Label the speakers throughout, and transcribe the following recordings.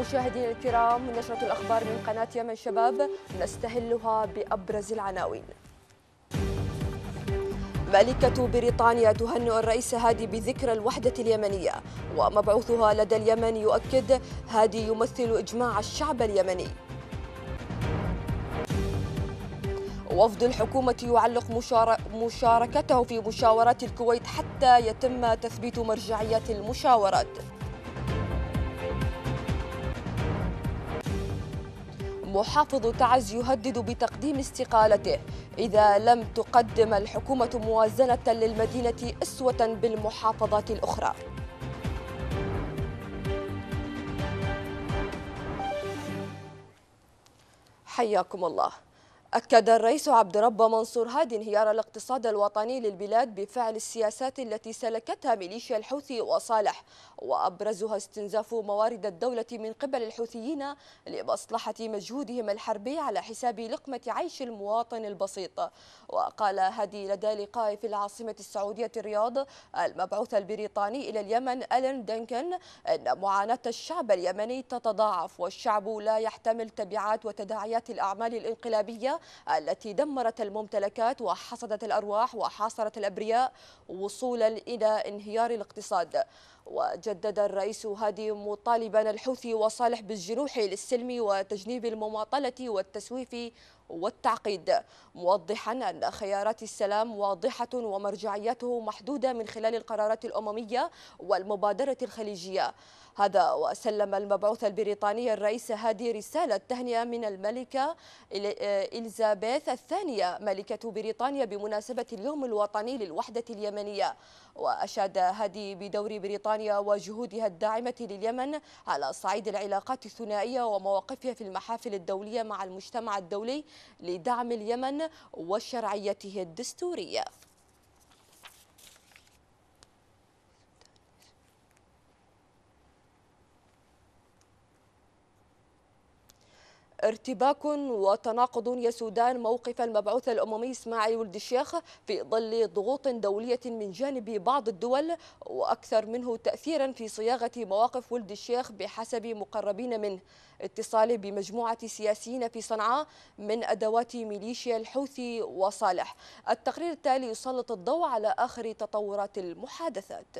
Speaker 1: مشاهدينا الكرام نشرة الأخبار من قناة يمن شباب نستهلها بأبرز العناوين ملكة بريطانيا تهنئ الرئيس هادي بذكرى الوحدة اليمنية ومبعوثها لدى اليمن يؤكد هادي يمثل إجماع الشعب اليمني وفد الحكومة يعلق مشاركته في مشاورات الكويت حتى يتم تثبيت مرجعية المشاورات محافظ تعز يهدد بتقديم استقالته إذا لم تقدم الحكومة موازنة للمدينة أسوة بالمحافظات الأخرى حياكم الله أكد الرئيس عبد رب منصور هادي انهيار الاقتصاد الوطني للبلاد بفعل السياسات التي سلكتها ميليشيا الحوثي وصالح وأبرزها استنزاف موارد الدولة من قبل الحوثيين لمصلحة مجهودهم الحربي على حساب لقمة عيش المواطن البسيط وقال هادي لدى لقاء في العاصمة السعودية الرياض المبعوث البريطاني إلى اليمن ألين دنكن أن معاناة الشعب اليمني تتضاعف والشعب لا يحتمل تبعات وتداعيات الأعمال الانقلابية التي دمرت الممتلكات وحصدت الأرواح وحاصرت الأبرياء وصولا إلى انهيار الاقتصاد وجدد الرئيس هادي مطالبا الحوثي وصالح بالجنوح للسلم وتجنيب المماطلة والتسويف والتعقيد موضحا أن خيارات السلام واضحة ومرجعيته محدودة من خلال القرارات الأممية والمبادرة الخليجية هذا وسلم المبعوث البريطاني الرئيس هادي رسالة تهنئة من الملكة آه، إليزابيث الثانية ملكة بريطانيا بمناسبة اليوم الوطني للوحدة اليمنية وأشاد هادي بدور بريطانيا وجهودها الداعمة لليمن على صعيد العلاقات الثنائية ومواقفها في المحافل الدولية مع المجتمع الدولي لدعم اليمن وشرعيته الدستورية ارتباك وتناقض يسودان موقف المبعوث الأممي إسماعيل ولد الشيخ في ظل ضغوط دولية من جانب بعض الدول وأكثر منه تأثيرا في صياغة مواقف ولد الشيخ بحسب مقربين منه اتصال بمجموعة سياسيين في صنعاء من أدوات ميليشيا الحوثي وصالح التقرير التالي يسلط الضوء على آخر تطورات المحادثات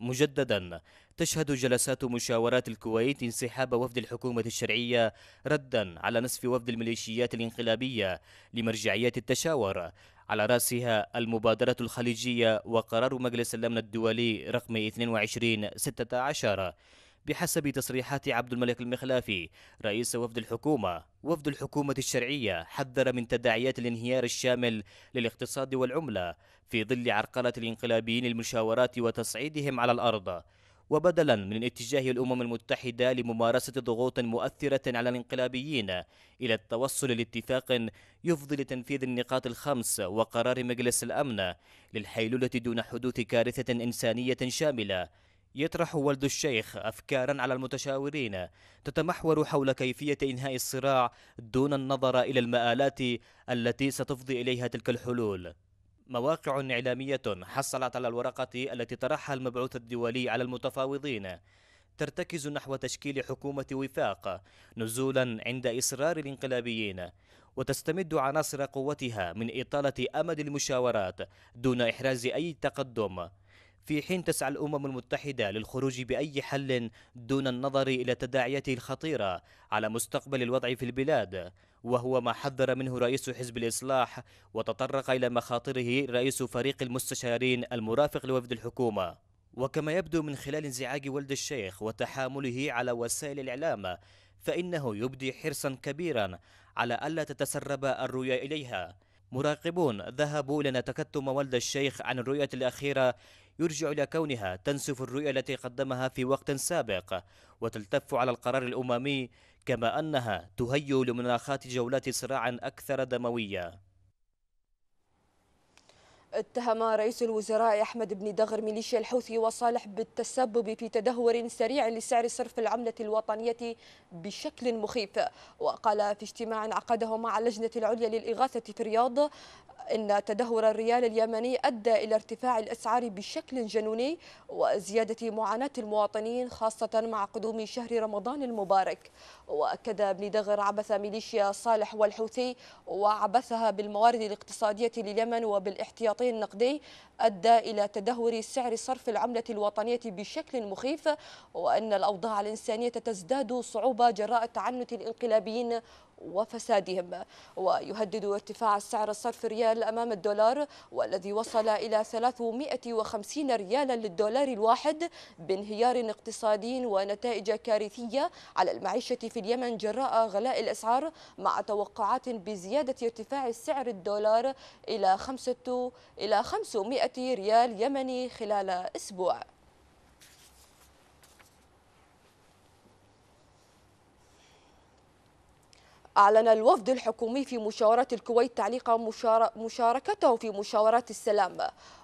Speaker 2: مجددا تشهد جلسات مشاورات الكويت انسحاب وفد الحكومة الشرعية ردا على نصف وفد الميليشيات الانقلابية لمرجعيات التشاور على رأسها المبادرة الخليجية وقرار مجلس الأمن الدولي رقم 2216 بحسب تصريحات عبد الملك المخلافي رئيس وفد الحكومة وفد الحكومة الشرعية حذر من تداعيات الانهيار الشامل للاقتصاد والعملة في ظل عرقلة الانقلابيين المشاورات وتصعيدهم على الأرض وبدلا من اتجاه الأمم المتحدة لممارسة ضغوط مؤثرة على الانقلابيين إلى التوصل لاتفاق يفضي لتنفيذ النقاط الخمس وقرار مجلس الأمن للحيلولة دون حدوث كارثة إنسانية شاملة يطرح ولد الشيخ أفكارا على المتشاورين تتمحور حول كيفية إنهاء الصراع دون النظر إلى المآلات التي ستفضي إليها تلك الحلول مواقع إعلامية حصلت على الورقة التي طرحها المبعوث الدولي على المتفاوضين ترتكز نحو تشكيل حكومة وفاق نزولا عند إصرار الانقلابيين وتستمد عناصر قوتها من إطالة أمد المشاورات دون إحراز أي تقدم في حين تسعى الأمم المتحدة للخروج بأي حل دون النظر إلى تداعياته الخطيرة على مستقبل الوضع في البلاد وهو ما حذر منه رئيس حزب الإصلاح وتطرق إلى مخاطره رئيس فريق المستشارين المرافق لوفد الحكومة وكما يبدو من خلال انزعاج ولد الشيخ وتحامله على وسائل الإعلام فإنه يبدي حرصا كبيرا على ألا تتسرب الرؤيا إليها مراقبون ذهبوا لنتكتم والد الشيخ عن الرؤية الأخيرة يرجع إلى كونها تنسف الرؤية التي قدمها في وقت سابق وتلتف على القرار الأممي كما أنها تهيئ لمناخات جولات صراع أكثر دموية
Speaker 1: اتهم رئيس الوزراء أحمد بن دغر ميليشيا الحوثي وصالح بالتسبب في تدهور سريع لسعر صرف العملة الوطنية بشكل مخيف وقال في اجتماع عقده مع اللجنة العليا للإغاثة في الرياض إن تدهور الريال اليمني أدى إلى ارتفاع الأسعار بشكل جنوني وزيادة معاناة المواطنين خاصة مع قدوم شهر رمضان المبارك وأكد ابن دغر عبث ميليشيا صالح والحوثي وعبثها بالموارد الاقتصادية لليمن وبالاحتياطي الوسطي النقدي أدى إلى تدهور سعر صرف العملة الوطنية بشكل مخيف وأن الأوضاع الإنسانية تزداد صعوبة جراء تعنت الانقلابيين وفسادهم ويهدد ارتفاع سعر الصرف ريال أمام الدولار والذي وصل إلى 350 ريالا للدولار الواحد بانهيار اقتصادي ونتائج كارثية على المعيشة في اليمن جراء غلاء الأسعار مع توقعات بزيادة ارتفاع سعر الدولار إلى 500 ريال يمني خلال أسبوع أعلن الوفد الحكومي في مشاورة الكويت تعليق مشاركته في مشاورات السلام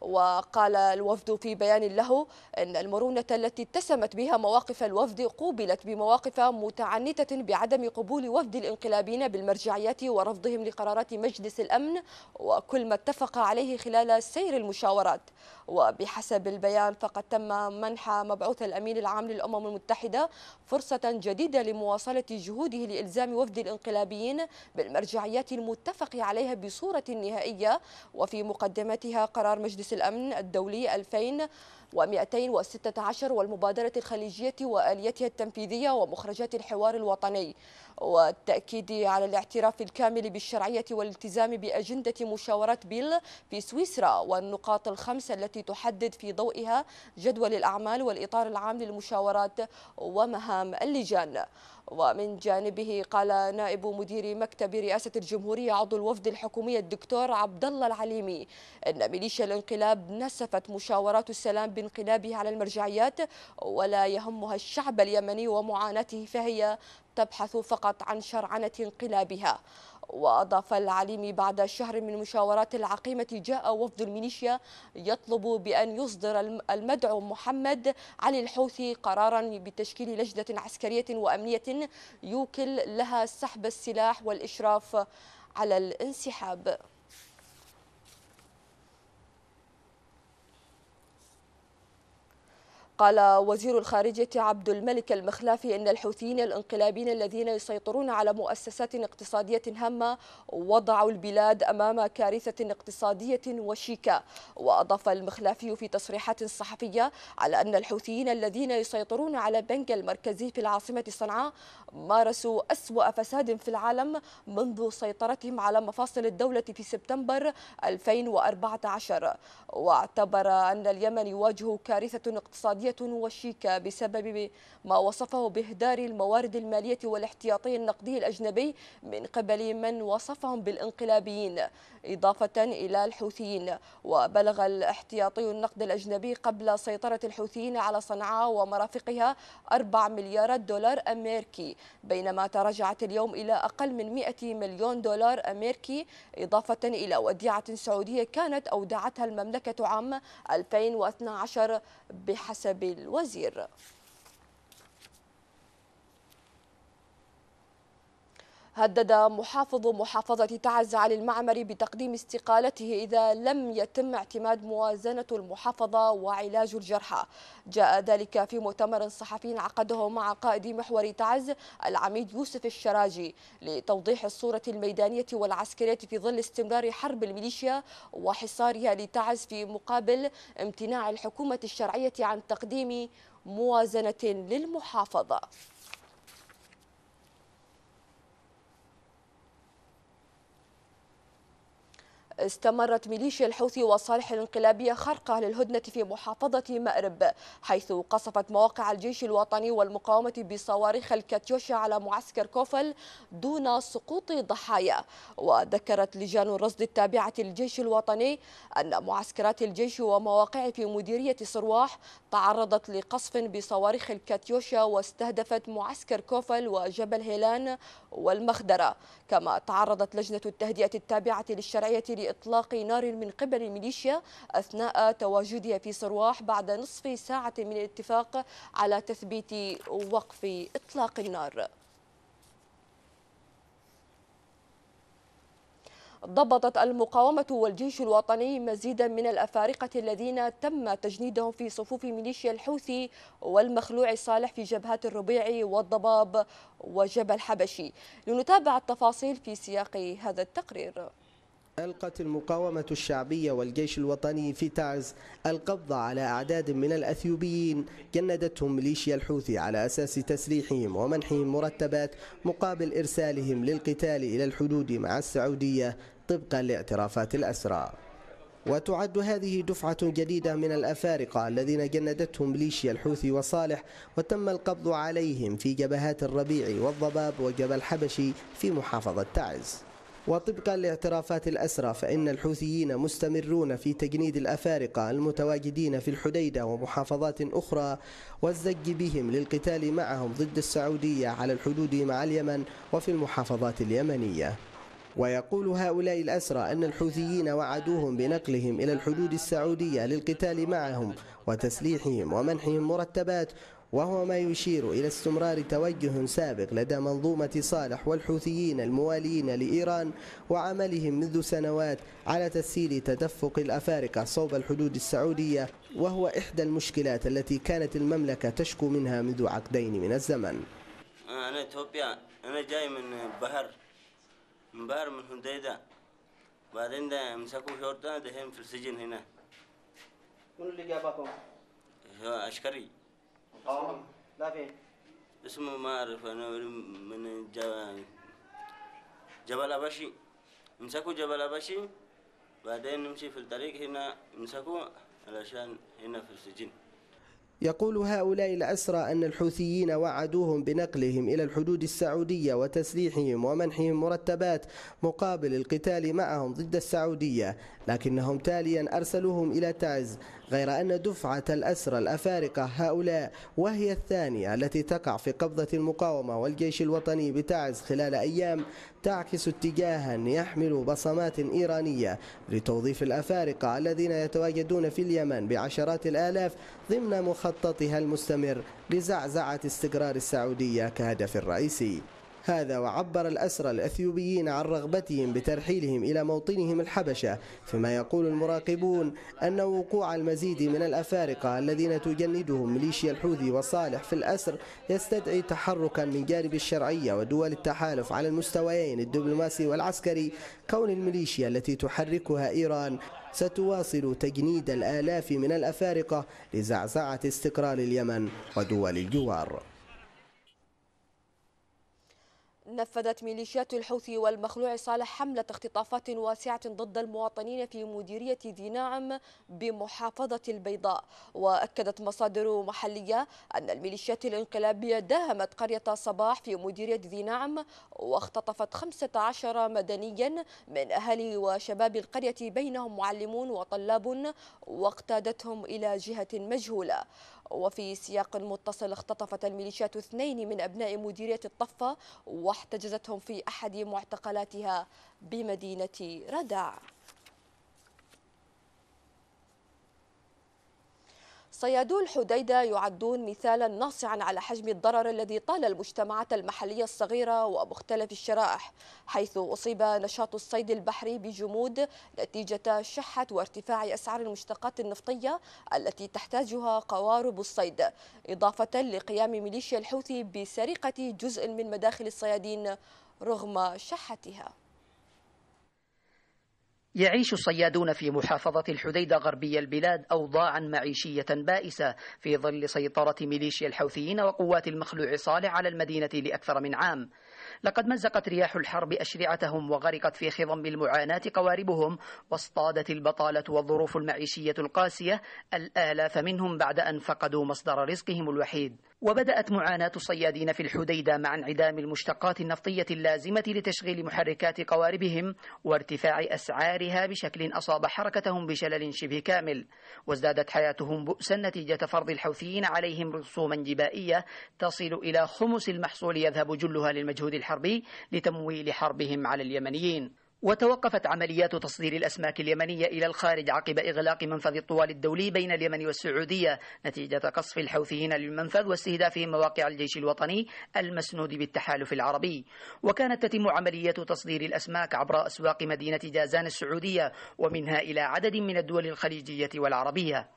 Speaker 1: وقال الوفد في بيان له أن المرونة التي اتسمت بها مواقف الوفد قوبلت بمواقف متعنتة بعدم قبول وفد الانقلابيين بالمرجعيات ورفضهم لقرارات مجلس الأمن وكل ما اتفق عليه خلال سير المشاورات وبحسب البيان فقد تم منح مبعوث الأمين العام للأمم المتحدة فرصة جديدة لمواصلة جهوده لإلزام وفد الانقلاب الجلابين بالمرجعيات المتفق عليها بصورة نهائية وفي مقدمتها قرار مجلس الأمن الدولي 2216 والمبادرة الخليجية وآليتها التنفيذية ومخرجات الحوار الوطني والتأكيد على الاعتراف الكامل بالشرعية والالتزام بأجندة مشاورة بيل في سويسرا والنقاط الخمسة التي تحدد في ضوئها جدول الأعمال والإطار العام للمشاورات ومهام اللجان ومن جانبه قال نائب مدير مكتب رئاسة الجمهورية عضو الوفد الحكومي الدكتور عبد الله العليمي أن ميليشيا الانقلاب نسفت مشاورات السلام بانقلابه على المرجعيات ولا يهمها الشعب اليمني ومعاناته فهي تبحث فقط عن شرعنة انقلابها وأضاف العليمي بعد شهر من مشاورات العقيمة جاء وفد الميليشيا يطلب بأن يصدر المدعو محمد علي الحوثي قرارا بتشكيل لجنة عسكرية وأمنية يوكل لها سحب السلاح والإشراف على الانسحاب قال وزير الخارجية عبد الملك المخلافي أن الحوثيين الانقلابيين الذين يسيطرون على مؤسسات اقتصادية هامة وضعوا البلاد أمام كارثة اقتصادية وشيكة وأضاف المخلافي في تصريحات صحفية على أن الحوثيين الذين يسيطرون على البنك المركزي في العاصمة صنعاء مارسوا أسوأ فساد في العالم منذ سيطرتهم على مفاصل الدولة في سبتمبر 2014 واعتبر أن اليمن يواجه كارثة اقتصادية عادية وشيكة بسبب ما وصفه بإهدار الموارد المالية والاحتياطي النقدي الأجنبي من قبل من وصفهم بالانقلابيين إضافة إلى الحوثيين وبلغ الاحتياطي النقد الأجنبي قبل سيطرة الحوثيين على صنعاء ومرافقها 4 مليارات دولار أمريكي بينما تراجعت اليوم إلى أقل من 100 مليون دولار أمريكي إضافة إلى وديعة سعودية كانت أودعتها المملكة عام 2012 بحسب بالوزير هدد محافظ محافظة تعز علي المعمري بتقديم استقالته إذا لم يتم اعتماد موازنة المحافظة وعلاج الجرحى جاء ذلك في مؤتمر صحفي عقده مع قائد محور تعز العميد يوسف الشراجي لتوضيح الصورة الميدانية والعسكرية في ظل استمرار حرب الميليشيا وحصارها لتعز في مقابل امتناع الحكومة الشرعية عن تقديم موازنة للمحافظة استمرت ميليشيا الحوثي والصالح الانقلابية خرقة للهدنة في محافظة مأرب حيث قصفت مواقع الجيش الوطني والمقاومة بصواريخ الكاتيوشا على معسكر كوفل دون سقوط ضحايا وذكرت لجان الرصد التابعة للجيش الوطني أن معسكرات الجيش ومواقعه في مديرية صرواح تعرضت لقصف بصواريخ الكاتيوشا واستهدفت معسكر كوفل وجبل هيلان والمخدرة كما تعرضت لجنة التهدئة التابعة للشرعية لإطلاق نار من قبل الميليشيا أثناء تواجدها في صرواح بعد نصف ساعة من الاتفاق على تثبيت وقف إطلاق النار ضبطت المقاومة والجيش الوطني مزيدا من الأفارقة الذين تم تجنيدهم في صفوف ميليشيا الحوثي والمخلوع صالح في جبهات الربيع والضباب وجبل حبشي لنتابع التفاصيل في سياق هذا التقرير
Speaker 3: ألقت المقاومة الشعبية والجيش الوطني في تعز القبض على أعداد من الأثيوبيين جندتهم ميليشيا الحوثي على أساس تسليحهم ومنحهم مرتبات مقابل إرسالهم للقتال إلى الحدود مع السعودية طبقا لاعترافات الأسرى وتعد هذه دفعة جديدة من الأفارقة الذين جندتهم ميليشيا الحوثي وصالح وتم القبض عليهم في جبهات الربيع والضباب وجبل حبشي في محافظة تعز وطبقا لاعترافات الأسرى فإن الحوثيين مستمرون في تجنيد الأفارقة المتواجدين في الحديدة ومحافظات أخرى والزج بهم للقتال معهم ضد السعودية على الحدود مع اليمن وفي المحافظات اليمنية ويقول هؤلاء الأسرى أن الحوثيين وعدوهم بنقلهم إلى الحدود السعودية للقتال معهم وتسليحهم ومنحهم مرتبات وهو ما يشير إلى استمرار توجه سابق لدى منظومة صالح والحوثيين المواليين لإيران وعملهم منذ سنوات على تسهيل تدفق الأفارقة صوب الحدود السعودية وهو إحدى المشكلات التي كانت المملكة تشكو منها منذ عقدين من الزمن أنا توبيا أنا جاي من بحر مبار من حديدة بعدين ده مسكوا شرطة دهين في السجن هنا من اللي جابكم؟ عسكري لا فين؟ اسمه ما أعرف أنا من جبل جبل أبشي مسكوا جبل أبشي بعدين نمشي في الطريق هنا مسكوا علشان هنا في السجن يقول هؤلاء الأسرى أن الحوثيين وعدوهم بنقلهم إلى الحدود السعودية وتسليحهم ومنحهم مرتبات مقابل القتال معهم ضد السعودية لكنهم تاليا أرسلوهم إلى تعز غير أن دفعة الأسرى الأفارقة هؤلاء وهي الثانية التي تقع في قبضة المقاومة والجيش الوطني بتعز خلال أيام تعكس اتجاها يحمل بصمات إيرانية لتوظيف الأفارقة الذين يتواجدون في اليمن بعشرات الآلاف ضمن مخططها المستمر لزعزعة استقرار السعودية كهدف رئيسي هذا وعبر الأسرى الأثيوبيين عن رغبتهم بترحيلهم إلى موطنهم الحبشة فيما يقول المراقبون أن وقوع المزيد من الأفارقة الذين تجندهم ميليشيا الحوثي وصالح في الأسر يستدعي تحركا من جانب الشرعية ودول التحالف على المستويين الدبلوماسي والعسكري كون الميليشيا التي تحركها إيران ستواصل تجنيد الآلاف من الأفارقة لزعزعة استقرار اليمن ودول الجوار
Speaker 1: نفذت ميليشيات الحوثي والمخلوع صالح حملة اختطافات واسعة ضد المواطنين في مديرية ذي ناعم بمحافظة البيضاء وأكدت مصادر محلية أن الميليشيات الانقلابية داهمت قرية صباح في مديرية ذي ناعم واختطفت 15 مدنيا من أهالي وشباب القرية بينهم معلمون وطلاب واقتادتهم إلى جهة مجهولة وفي سياق متصل اختطفت الميليشيات اثنين من أبناء مديرية الطفة واحتجزتهم في أحد معتقلاتها بمدينة رداع صيادو الحديدة يعدون مثالا ناصعا على حجم الضرر الذي طال المجتمعات المحلية الصغيرة ومختلف الشرائح حيث أصيب نشاط الصيد البحري بجمود نتيجة شحة وارتفاع أسعار المشتقات النفطية التي تحتاجها قوارب الصيد إضافة لقيام ميليشيا الحوثي بسرقة جزء من مداخل الصيادين رغم شحتها
Speaker 4: يعيش الصيادون في محافظة الحديدة غربي البلاد أوضاعا معيشية بائسة في ظل سيطرة ميليشيا الحوثيين وقوات المخلوع صالح على المدينة لأكثر من عام لقد مزقت رياح الحرب أشرعتهم وغرقت في خضم المعاناة قواربهم واصطادت البطالة والظروف المعيشية القاسية الآلاف منهم بعد أن فقدوا مصدر رزقهم الوحيد وبدأت معاناة الصيادين في الحديدة مع انعدام المشتقات النفطية اللازمة لتشغيل محركات قواربهم وارتفاع أسعارها بشكل أصاب حركتهم بشلل شبه كامل وازدادت حياتهم بؤسا نتيجة فرض الحوثيين عليهم رسوما جبائية تصل إلى خمس المحصول يذهب جلها للمجهود الحربي لتمويل حربهم على اليمنيين وتوقفت عمليات تصدير الأسماك اليمنية إلى الخارج عقب إغلاق منفذ الطوال الدولي بين اليمن والسعودية نتيجة قصف الحوثيين للمنفذ واستهدافهم مواقع الجيش الوطني المسنود بالتحالف العربي وكانت تتم عمليات تصدير الأسماك عبر أسواق مدينة جازان السعودية ومنها إلى عدد من الدول الخليجية والعربية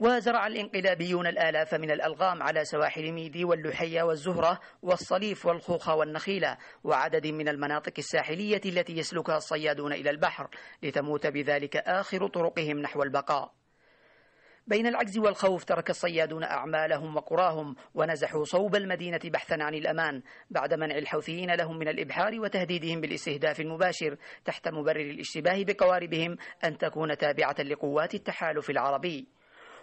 Speaker 4: وزرع الانقلابيون الآلاف من الألغام على سواحل ميدي واللحية والزهرة والصليف والخوخة والنخيلة وعدد من المناطق الساحلية التي يسلكها الصيادون إلى البحر لتموت بذلك آخر طرقهم نحو البقاء بين العجز والخوف ترك الصيادون أعمالهم وقراهم ونزحوا صوب المدينة بحثا عن الأمان بعد منع الحوثيين لهم من الإبحار وتهديدهم بالاستهداف المباشر تحت مبرر الاشتباه بقواربهم أن تكون تابعة لقوات التحالف العربي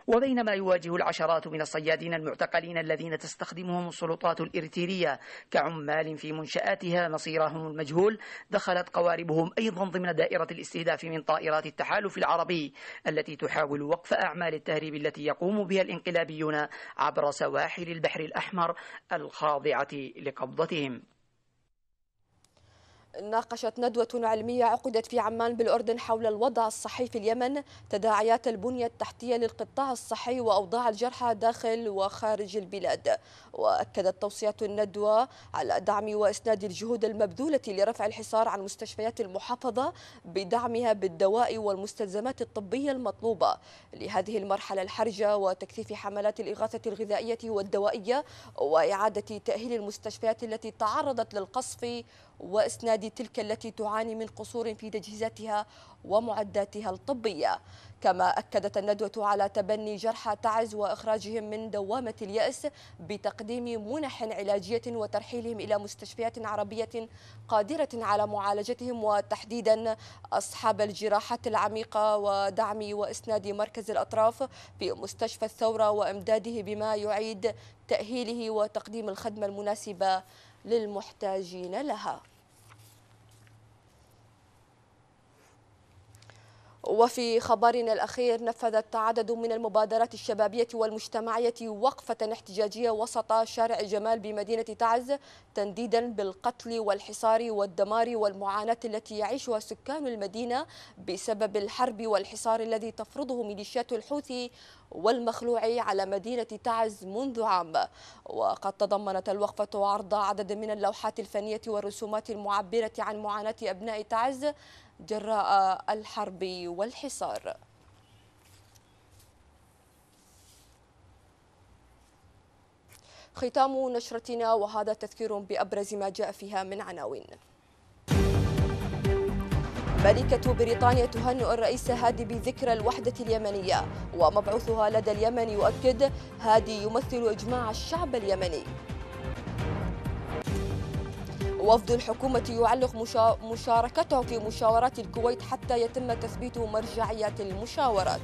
Speaker 4: وبينما يواجه العشرات من الصيادين المعتقلين الذين تستخدمهم السلطات الإرتيرية كعمال في منشآتها مصيرهم المجهول دخلت قواربهم أيضا ضمن دائرة الاستهداف من طائرات التحالف العربي التي تحاول وقف أعمال التهريب التي يقوم بها الانقلابيون عبر سواحل البحر الأحمر الخاضعة لقبضتهم
Speaker 1: ناقشت ندوة علمية عقدت في عمان بالأردن حول الوضع الصحي في اليمن تداعيات البنية التحتية للقطاع الصحي وأوضاع الجرحى داخل وخارج البلاد وأكدت توصيات الندوة على دعم وإسناد الجهود المبذولة لرفع الحصار عن مستشفيات المحافظة بدعمها بالدواء والمستلزمات الطبية المطلوبة لهذه المرحلة الحرجة وتكثيف حملات الإغاثة الغذائية والدوائية وإعادة تأهيل المستشفيات التي تعرضت للقصف وإسناد بلاد تلك التي تعاني من قصور في تجهيزاتها ومعداتها الطبية كما أكدت الندوة على تبني جرحى تعز وإخراجهم من دوامة اليأس بتقديم منح علاجية وترحيلهم إلى مستشفيات عربية قادرة على معالجتهم وتحديدا أصحاب الجراحات العميقة ودعم وإسناد مركز الأطراف في مستشفى الثورة وإمداده بما يعيد تأهيله وتقديم الخدمة المناسبة للمحتاجين لها وفي خبرنا الأخير نفذت عدد من المبادرات الشبابية والمجتمعية وقفة احتجاجية وسط شارع جمال بمدينة تعز تنديدا بالقتل والحصار والدمار والمعاناة التي يعيشها سكان المدينة بسبب الحرب والحصار الذي تفرضه ميليشيات الحوثي والمخلوع على مدينة تعز منذ عام وقد تضمنت الوقفة عرض عدد من اللوحات الفنية والرسومات المعبرة عن معاناة أبناء تعز جراء الحرب والحصار ختام نشرتنا وهذا تذكير بأبرز ما جاء فيها من عناوين ملكة بريطانيا تهنئ الرئيس هادي بذكرى الوحدة اليمنية ومبعوثها لدى اليمن يؤكد هادي يمثل إجماع الشعب اليمني وفد الحكومة يعلق مشاركته في مشاورات الكويت حتى يتم تثبيت مرجعية المشاورات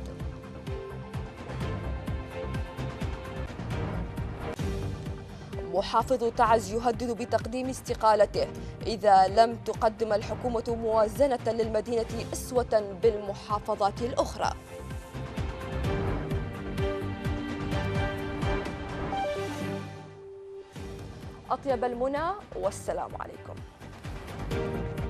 Speaker 1: محافظ تعز يهدد بتقديم استقالته إذا لم تقدم الحكومة موازنة للمدينة أسوة بالمحافظات الأخرى أطيب المنى والسلام عليكم